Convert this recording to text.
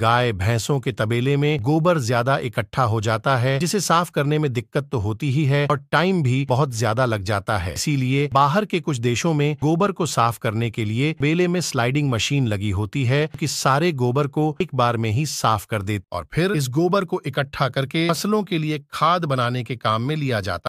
गाय भैंसों के तबेले में गोबर ज्यादा इकट्ठा हो जाता है जिसे साफ करने में दिक्कत तो होती ही है और टाइम भी बहुत ज्यादा लग जाता है इसीलिए बाहर के कुछ देशों में गोबर को साफ करने के लिए बेले में स्लाइडिंग मशीन लगी होती है कि सारे गोबर को एक बार में ही साफ कर दे और फिर इस गोबर को इकट्ठा करके फसलों के लिए खाद बनाने के काम में लिया जाता